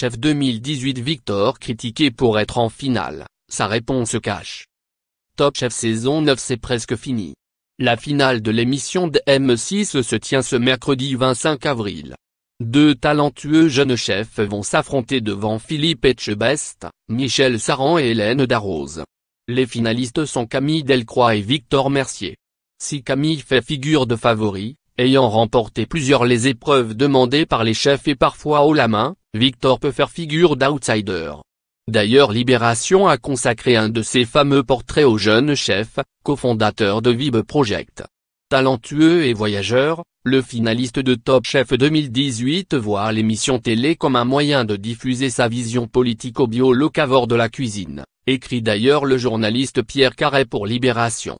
Chef 2018 Victor critiqué pour être en finale, sa réponse cache. Top Chef saison 9 c'est presque fini. La finale de l'émission de M6 se tient ce mercredi 25 avril. Deux talentueux jeunes chefs vont s'affronter devant Philippe Etchebest, Michel Saran et Hélène Darroze. Les finalistes sont Camille Delcroix et Victor Mercier. Si Camille fait figure de favori, ayant remporté plusieurs les épreuves demandées par les chefs et parfois haut la main, Victor peut faire figure d'outsider. D'ailleurs Libération a consacré un de ses fameux portraits au jeune chef, cofondateur de Vib Project. Talentueux et voyageur, le finaliste de Top Chef 2018 voit l'émission télé comme un moyen de diffuser sa vision politique au bio locavor de la cuisine, écrit d'ailleurs le journaliste Pierre Carré pour Libération.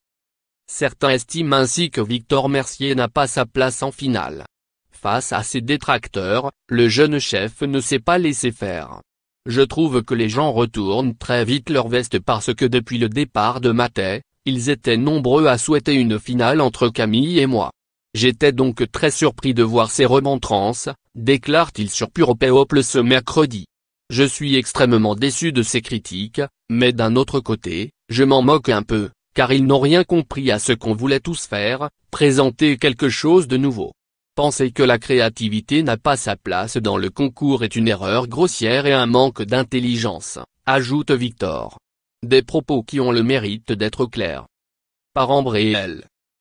Certains estiment ainsi que Victor Mercier n'a pas sa place en finale. Face à ses détracteurs, le jeune chef ne s'est pas laissé faire. Je trouve que les gens retournent très vite leur veste parce que depuis le départ de Maté, ils étaient nombreux à souhaiter une finale entre Camille et moi. J'étais donc très surpris de voir ces remontrances, déclare-t-il sur Puropeople ce mercredi. Je suis extrêmement déçu de ces critiques, mais d'un autre côté, je m'en moque un peu, car ils n'ont rien compris à ce qu'on voulait tous faire, présenter quelque chose de nouveau. Penser que la créativité n'a pas sa place dans le concours est une erreur grossière et un manque d'intelligence, ajoute Victor. Des propos qui ont le mérite d'être clairs. Par